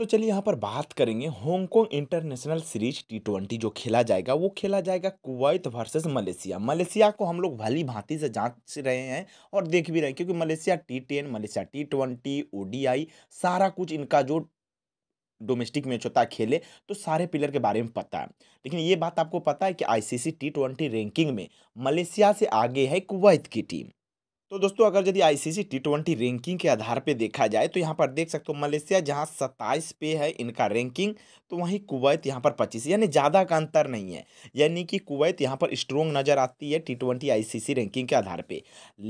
तो चलिए यहाँ पर बात करेंगे Hong Kong international series T twenty जो खेला जाएगा वो खेला जाएगा कुवैत वर्सेस मलेशिया मलेशिया को हम लोग भली भांति से जांच रहे हैं और देख भी रहे हैं क्योंकि Malaysia T ten Malaysia T twenty सारा कुछ इनका जो डोमेस्टिक मैच होता है खेले तो सारे प्लेयर के बारे में पता है लेकिन ये बात आपको पता है कि आईसीसी टी ट्वेंटी रैंकिंग में मलेशिया से आगे है कुवैत की टीम तो दोस्तों अगर यदि आईसीसी टी ट्वेंटी रैंकिंग के आधार पे देखा जाए तो यहाँ पर देख सकते हो मलेशिया जहाँ सत्ताईस पे है इनका रैंकिंग तो वहीं कुवैत यहाँ पर पच्चीस यानी ज़्यादा का अंतर नहीं है यानी कि कुवैत यहाँ पर स्ट्रॉन्ग नज़र आती है टी ट्वेंटी आई रैंकिंग के आधार पे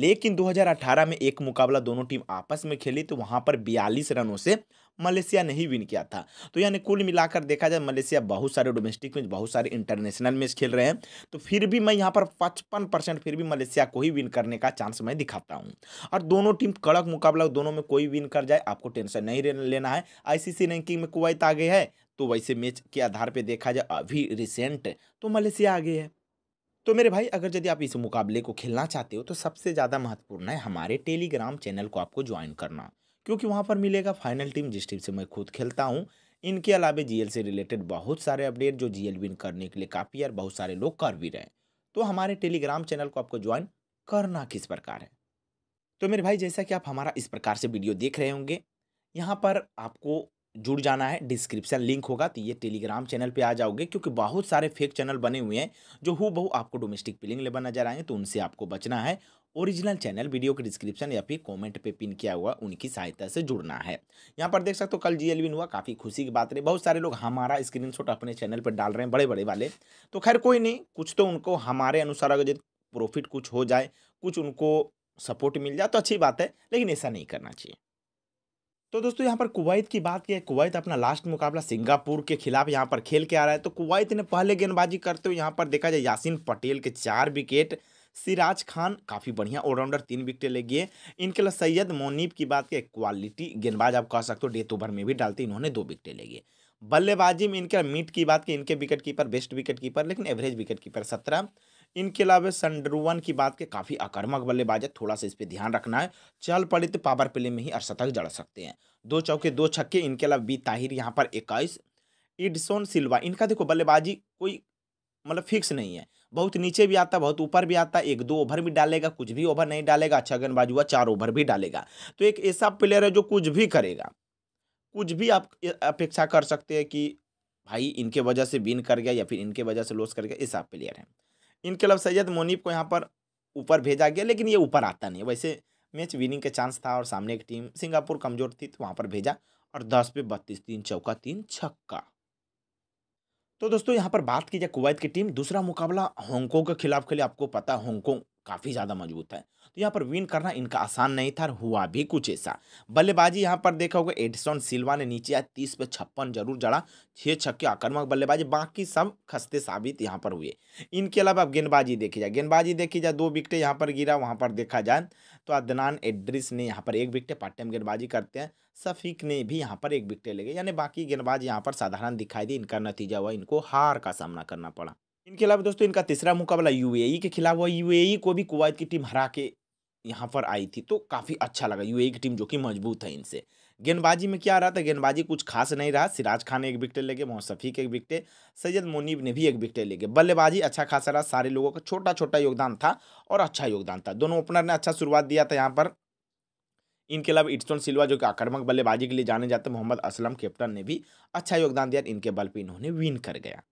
लेकिन 2018 में एक मुकाबला दोनों टीम आपस में खेली तो वहाँ पर बयालीस रनों से मलेशिया ने ही विन किया था तो यानी कुल मिलाकर देखा जाए मलेशिया बहुत सारे डोमेस्टिक मैच बहुत सारे इंटरनेशनल मैच खेल रहे हैं तो फिर भी मैं यहाँ पर पचपन परसेंट फिर भी मलेशिया को ही विन करने का चांस मैं दिखाता हूँ और दोनों टीम कड़क मुकाबला दोनों में कोई विन कर जाए आपको टेंशन नहीं लेना है आईसीसी रैंकिंग में कुवैत आगे है तो वैसे मैच के आधार पर देखा जाए अभी रिसेंट तो मलेशिया आगे है तो मेरे भाई अगर यदि आप इस मुकाबले को खेलना चाहते हो तो सबसे ज़्यादा महत्वपूर्ण है हमारे टेलीग्राम चैनल को आपको ज्वाइन करना क्योंकि वहाँ पर मिलेगा फाइनल टीम जिस टीम से मैं खुद खेलता हूँ इनके अलावा जी से रिलेटेड बहुत सारे अपडेट जो जी विन करने के लिए काफ़ी और बहुत सारे लोग कर भी रहे हैं तो हमारे टेलीग्राम चैनल को आपको ज्वाइन करना किस प्रकार है तो मेरे भाई जैसा कि आप हमारा इस प्रकार से वीडियो देख रहे होंगे यहाँ पर आपको जुड़ जाना है डिस्क्रिप्शन लिंक होगा तो ये टेलीग्राम चैनल पे आ जाओगे क्योंकि बहुत सारे फेक चैनल बने हुए हैं जो हु बहु आपको डोमेस्टिक पिलिंग लेवल नजर आएंगे तो उनसे आपको बचना है ओरिजिनल चैनल वीडियो के डिस्क्रिप्शन या फिर कमेंट पे पिन किया हुआ उनकी सहायता से जुड़ना है यहाँ पर देख सकते हो कल जी एलविन हुआ काफ़ी खुशी की बात रही बहुत सारे लोग हमारा स्क्रीनशॉट अपने चैनल पर डाल रहे हैं बड़े बड़े वाले तो खैर कोई नहीं कुछ तो उनको हमारे अनुसार अगर प्रॉफिट कुछ हो जाए कुछ उनको सपोर्ट मिल जाए तो अच्छी बात है लेकिन ऐसा नहीं करना चाहिए तो दोस्तों यहाँ पर कुवैत की बात की है कुवैत अपना लास्ट मुकाबला सिंगापुर के खिलाफ यहाँ पर खेल के आ रहा है तो कुवैत ने पहले गेंदबाजी करते हुए यहाँ पर देखा जाए यासिन पटेल के चार विकेट सिराज खान काफ़ी बढ़िया ऑलराउंडर तीन विकेट ले गए इनके लिए सैयद मोनीब की बात करें क्वालिटी गेंदबाज आप कह सकते हो डेथ ओवर में भी डालते इन्होंने दो विकेटें ले गए बल्लेबाजी में इनके मीट की बात की इनके wicket keeper best wicket keeper लेकिन एवरेज विकेट कीपर सत्रह इनके अलावा संडरुवन की बात के काफ़ी आक्रमक बल्लेबाज है थोड़ा सा इस पर ध्यान रखना है चल पड़े तो पावर प्ले में ही अर्शतक जड़ सकते हैं दो चौके दो छक्के इनके अलावा बी ताहिर यहाँ पर इक्कीस इडसोन सिल्वा इनका देखो बल्लेबाजी कोई मतलब फिक्स नहीं है बहुत नीचे भी आता बहुत ऊपर भी आता एक दो ओवर भी डालेगा कुछ भी ओवर नहीं डालेगा अच्छा गेंदबाज हुआ चार ओवर भी डालेगा तो एक ऐसा प्लेयर है जो कुछ भी करेगा कुछ भी आप अपेक्षा कर सकते हैं कि भाई इनके वजह से विन कर गया या फिर इनके वजह से लॉस कर गया ऐसा प्लेयर है इनके अलावा सैयद मोनीब को यहाँ पर ऊपर भेजा गया लेकिन ये ऊपर आता नहीं वैसे मैच विनिंग के चांस था और सामने की टीम सिंगापुर कमजोर थी तो वहाँ पर भेजा और दस पे बत्तीस तीन चौका तीन छक्का तो दोस्तों यहाँ पर बात की जाए कुवैत की टीम दूसरा मुकाबला हांगकॉन्ग के खिलाफ खेले आपको पता है हांगकॉन्ग काफ़ी ज़्यादा मजबूत है तो यहाँ पर विन करना इनका आसान नहीं था और हुआ भी कुछ ऐसा बल्लेबाजी यहाँ पर देखा होगा एडिसन सिल्वा ने नीचे आया तीस पे छप्पन जरूर जड़ा छः छक्के आक्रमक बल्लेबाजी बाकी सब खस्ते साबित यहाँ पर हुए इनके अलावा अब गेंदबाजी देखी जाए गेंदबाजी देखी जाए दो विकटें यहाँ पर गिरा वहाँ पर देखा जाए तो अदनान एड्रिस ने यहाँ पर एक विकटे पार्ट टाइम गेंदबाजी करते हैं सफीक ने भी यहाँ पर एक विकटे ले गए यानी बाकी गेंदबाज यहाँ पर साधारण दिखाई दी इनका नतीजा हुआ इनको हार का सामना करना पड़ा इनके अलावा दोस्तों इनका तीसरा मुकाबला यूएई के खिलाफ हुआ यूएई को भी कुवैत की टीम हरा के यहाँ पर आई थी तो काफ़ी अच्छा लगा यूएई की टीम जो कि मजबूत है इनसे गेंदबाजी में क्या रहा था गेंदबाजी कुछ खास नहीं रहा सिराज खान एक विकेट लेके मोहम्मद शफीक एक विकेट सैयद मुनीब ने भी एक विकेट लेके बल्लेबाजी अच्छा खासा रहा सारे लोगों का छोटा छोटा योगदान था और अच्छा योगदान था दोनों ओपनर ने अच्छा शुरुआत दिया था यहाँ पर इनके अलावा इट्सन सिल्वा जो कि आक्रमक बल्लेबाजी के लिए जाने जाते मोहम्मद असलम कैप्टन ने भी अच्छा योगदान दिया इनके बल पर इन्होंने विन कर गया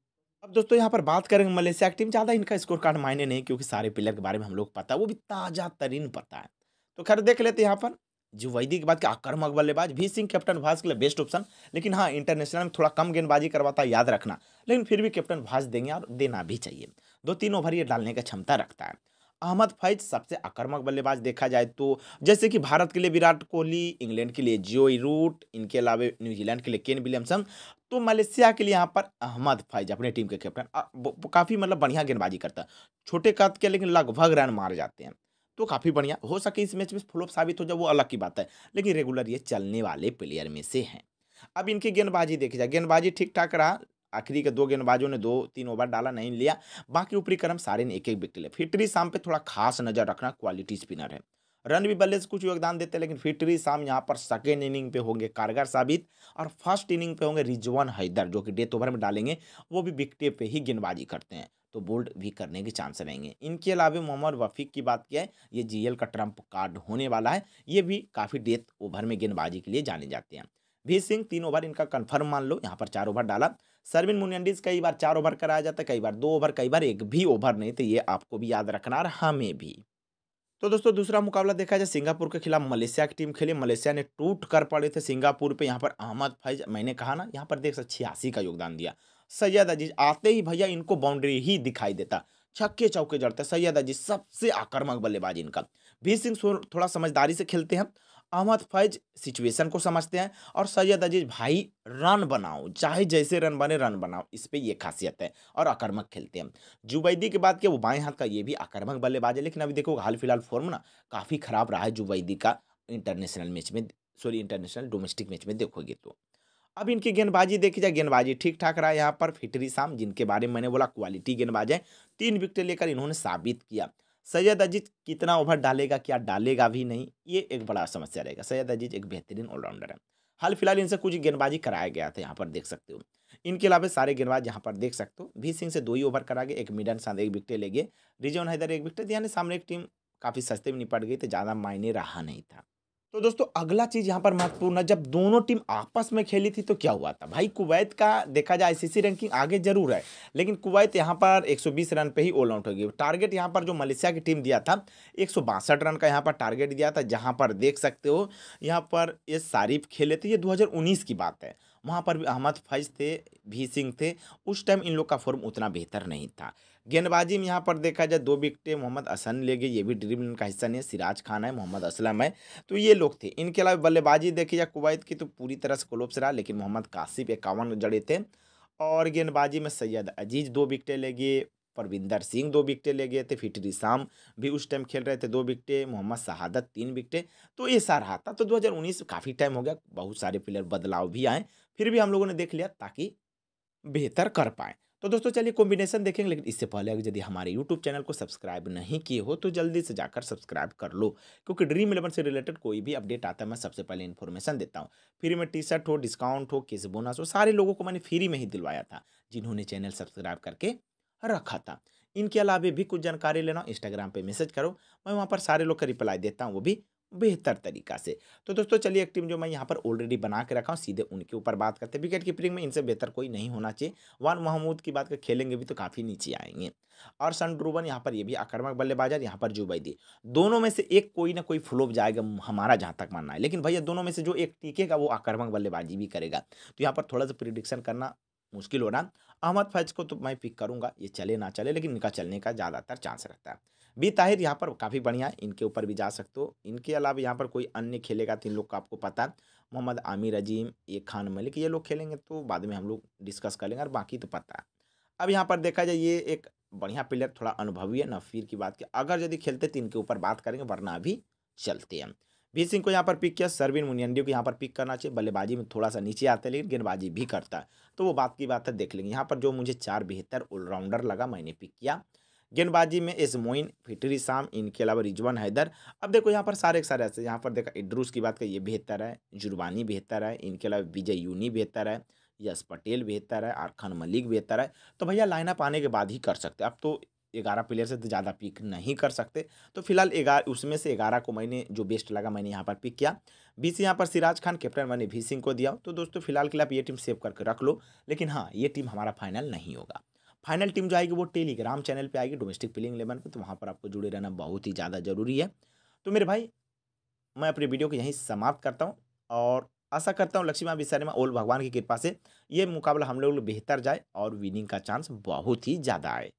अब दोस्तों यहाँ पर बात करेंगे मलेशिया टीम ज़्यादा इनका स्कोर कार्ड मायने नहीं क्योंकि सारे प्लेयर के बारे में हम लोग पता है वो भी ताज़ा तरीन पता है तो खैर देख लेते यहाँ पर जो वैदिक बात के आक्रमक बल्लेबाज भी सिंह कैप्टन भाज के लिए बेस्ट ऑप्शन लेकिन हाँ इंटरनेशनल में थोड़ा कम गेंदबाजी करवाता है याद रखना लेकिन फिर भी कैप्टन भाज देंगे और देना भी चाहिए दो तीन ओवर ये डालने का क्षमता रखता है अहमद फैज सबसे आक्रमक बल्लेबाज देखा जाए तो जैसे कि भारत के लिए विराट कोहली इंग्लैंड के लिए जियो रूट इनके अलावा न्यूजीलैंड के लिए केन विलियमसन तो मलेशिया के लिए यहाँ पर अहमद फैज अपने टीम के कैप्टन काफ़ी मतलब बढ़िया गेंदबाजी करता है छोटे कद के लेकिन लगभग रन मार जाते हैं तो काफ़ी बढ़िया हो सके इस मैच में फ्लोप साबित हो जाए वो अलग की बात है लेकिन रेगुलर ये चलने वाले प्लेयर में से हैं अब इनकी गेंदबाजी देखी जाए गेंदबाजी ठीक ठाक रहा आखिरी के दो गेंदबाजों ने दो तीन ओवर डाला नहीं लिया बाकी ऊपरी क्रम सारे ने एक एक विकेट लिया फिटरी शाम पे थोड़ा खास नजर रखना क्वालिटी स्पिनर है रन भी बल्ले से कुछ योगदान देते हैं लेकिन फिटरी शाम यहाँ पर सेकेंड इनिंग पे होंगे कारगर साबित और फर्स्ट इनिंग पे होंगे रिजवान हैदर जो कि डेथ ओवर में डालेंगे वो भी विकटे पे ही गेंदबाजी करते हैं तो बोल्ड भी करने के चांस रहेंगे इनके अलावा मोहम्मद वफीक की बात किया है ये जीएल का ट्रम्प कार्ड होने वाला है ये भी काफ़ी डेथ ओवर में गेंदबाजी के लिए जाने जाते हैं भी सिंह तीन ओवर इनका कन्फर्म मान लो यहाँ पर चार ओवर डाला सरविन मुनियंडीज कई बार चार ओवर कराया जाता है कई बार दो ओवर कई बार एक भी ओवर नहीं तो ये आपको भी याद रखना और हमें भी तो दोस्तों दूसरा मुकाबला देखा जाए सिंगापुर के खिलाफ मलेशिया की टीम खेली मलेशिया ने टूट कर पड़े थे सिंगापुर पे यहाँ पर अहमद फैज मैंने कहा ना यहाँ पर देख सकते छियासी का योगदान दिया सैयद अजीज आते ही भैया इनको बाउंड्री ही दिखाई देता छक्के चौके जड़ते सैयद अजीज सबसे आक्रमक बल्लेबाज इनका भी सिंह थोड़ा समझदारी से खेलते हैं अहमद फैज सिचुएशन को समझते हैं और सैयद अजीज भाई रन बनाओ चाहे जैसे रन बने रन बनाओ इस पर ये खासियत है और आक्रमक खेलते हैं जुबैदी की बात के वो बाएँ हाथ का ये भी आक्रमक बल्लेबाज है लेकिन अभी देखो हाल फिलहाल फॉर्म ना काफ़ी खराब रहा है जुबैदी का इंटरनेशनल मैच में सॉरी इंटरनेशनल डोमेस्टिक मैच में देखोगे तो अब इनकी गेंदबाजी देखी जाए गेंदबाजी ठीक ठाक रहा यहाँ पर फिटरी शाम जिनके बारे में मैंने बोला क्वालिटी गेंदबाज है तीन विकेट लेकर इन्होंने साबित किया सैयद अजीज कितना ओवर डालेगा क्या डालेगा भी नहीं ये एक बड़ा समस्या रहेगा सैयद अजीज एक बेहतरीन ऑलराउंडर है हाल फिलहाल इनसे कुछ गेंदबाजी कराया गया था यहाँ पर देख सकते हो इनके अलावा सारे गेंदबाज यहाँ पर देख सकते हो भी सिंह से दो ही ओवर करा गए एक मिडन साथ एक विकेट ले गए रिजवन हैदर एक विकटे यानी सामने एक टीम काफ़ी सस्ते में निपट गई थी ज़्यादा मायने रहा नहीं था तो दोस्तों अगला चीज़ यहाँ पर महत्वपूर्ण है जब दोनों टीम आपस में खेली थी तो क्या हुआ था भाई कुवैत का देखा जाए आईसीसी रैंकिंग आगे जरूर है लेकिन कुवैत यहाँ पर 120 रन पे ही ऑल आउट हो गई टारगेट यहाँ पर जो मलेशिया की टीम दिया था एक रन का यहाँ पर टारगेट दिया था जहाँ पर देख सकते हो यहाँ पर ये शारीफ़ खेले थे ये दो की बात है वहाँ पर भी अहमद फैज थे भी सिंह थे उस टाइम इन लोग का फॉर्म उतना बेहतर नहीं था गेंदबाजी में यहाँ पर देखा जाए दो विकटें मोहम्मद असन ले गए ये भी ड्रीम का हिस्सा नहीं है सिराज खान है मोहम्मद असलम है तो ये लोग थे इनके अलावा बल्लेबाजी देखी जाए कुवैत की तो पूरी तरह से से रहा लेकिन मोहम्मद कासिफ इक्यावन जड़े थे और गेंदबाजी में सैयद अजीज दो विकटें ले गए परविंदर सिंह दो विकटें ले गए थे फिर रिसाम भी उस टाइम खेल रहे थे दो विकटें मोहम्मद शहादत तीन विकटें तो ऐसा रहा था तो में काफ़ी टाइम हो गया बहुत सारे प्लेयर बदलाव भी आए फिर भी हम लोगों ने देख लिया ताकि बेहतर कर पाएँ तो दोस्तों चलिए कॉम्बिनेशन देखेंगे लेकिन इससे पहले अगर यदि हमारे यूट्यूब चैनल को सब्सक्राइब नहीं किए हो तो जल्दी से जाकर सब्सक्राइब कर लो क्योंकि ड्रीम इलेवन से रिलेटेड कोई भी अपडेट आता है मैं सबसे पहले इन्फॉर्मेशन देता हूँ फ्री में टी शर्ट हो डिस्काउंट हो किस बोनस हो सारे लोगों को मैंने फ्री में ही दिलवाया था जिन्होंने चैनल सब्सक्राइब करके रखा था इनके अलावा भी कुछ जानकारी लेना इंस्टाग्राम पर मैसेज करो मैं वहाँ पर सारे लोग का रिप्लाई देता हूँ वो भी बेहतर तरीका से तो दोस्तों चलिए एक टीम जो मैं यहाँ पर ऑलरेडी बना के रखा हूँ सीधे उनके ऊपर बात करते हैं विकेट कीपरिंग में इनसे बेहतर कोई नहीं होना चाहिए वन महमूद की बात कर खेलेंगे भी तो काफ़ी नीचे आएंगे और सन ड्रूबन यहाँ पर ये भी आक्रमक बल्लेबाज है यहाँ पर जुबैदी दोनों में से एक कोई ना कोई फ्लोप जाएगा हमारा जहाँ तक मानना है लेकिन भैया दोनों में से जो एक टीकेगा वो आक्रमक बल्लेबाजी भी करेगा तो यहाँ पर थोड़ा सा प्रिडिक्शन करना मुश्किल हो रहा अहमद फैज को तो मैं पिक करूँगा ये चले ना चले लेकिन इनका चलने का ज़्यादातर चांस रहता है बी ताहिर यहाँ पर काफ़ी बढ़िया इनके ऊपर भी जा सकते हो इनके अलावा यहाँ पर कोई अन्य खेलेगा तो इन लोग का आपको पता मोहम्मद आमिर अजीम ये खान मलिक ये लोग खेलेंगे तो बाद में हम लोग डिस्कस कर लेंगे और बाकी तो पता अब यहाँ पर देखा जाए ये एक बढ़िया प्लेयर थोड़ा अनुभवी है नफीर की बात की अगर यदि खेलते तो इनके ऊपर बात करेंगे वरना अभी चलते हैं भी सिंह को यहाँ पर पिक किया सरवीन मुनियंडियो को यहाँ पर पिक करना चाहिए बल्लेबाजी में थोड़ा सा नीचे आता है लेकिन गेंदबाजी भी करता है तो वो बात की बात है देख लेंगे यहाँ पर जो मुझे चार बेहतर ऑलराउंडर लगा मैंने पिक किया गेंदबाजी में एस मोइन फिटरी शाम इनके अलावा रिजवान हैदर अब देखो यहाँ पर सारे सारे ऐसे यहाँ पर देखा इड्रूस की बात कर ये बेहतर है जुर्बानी बेहतर है इनके अलावा विजय यूनी बेहतर है यश पटेल बेहतर है आरखान मलिक बेहतर है तो भैया लाइनअप आने के बाद ही कर सकते अब तो ग्यारह प्लेयर से तो ज़्यादा पिक नहीं कर सकते तो फिलहाल ग्यारह उसमें से ग्यारह को मैंने जो बेस्ट लगा मैंने यहाँ पर पिक किया बीस यहाँ पर सिराज खान कैप्टन मैंने भी सिंह को दिया तो दोस्तों फिलहाल के लिए आप ये टीम सेव करके रख लो लेकिन हाँ ये टीम हमारा फाइनल नहीं होगा फाइनल टीम जो आएगी वो टेलीग्राम चैनल पे आएगी डोमेस्टिक प्लेइंग इलेवन पे तो वहाँ पर आपको जुड़े रहना बहुत ही ज़्यादा ज़रूरी है तो मेरे भाई मैं अपनी वीडियो को यहीं समाप्त करता हूँ और आशा करता हूँ लक्ष्मी माँ शर्मा ओल भगवान की कृपा से ये मुकाबला हम लोग बेहतर जाए और विनिंग का चांस बहुत ही ज़्यादा आए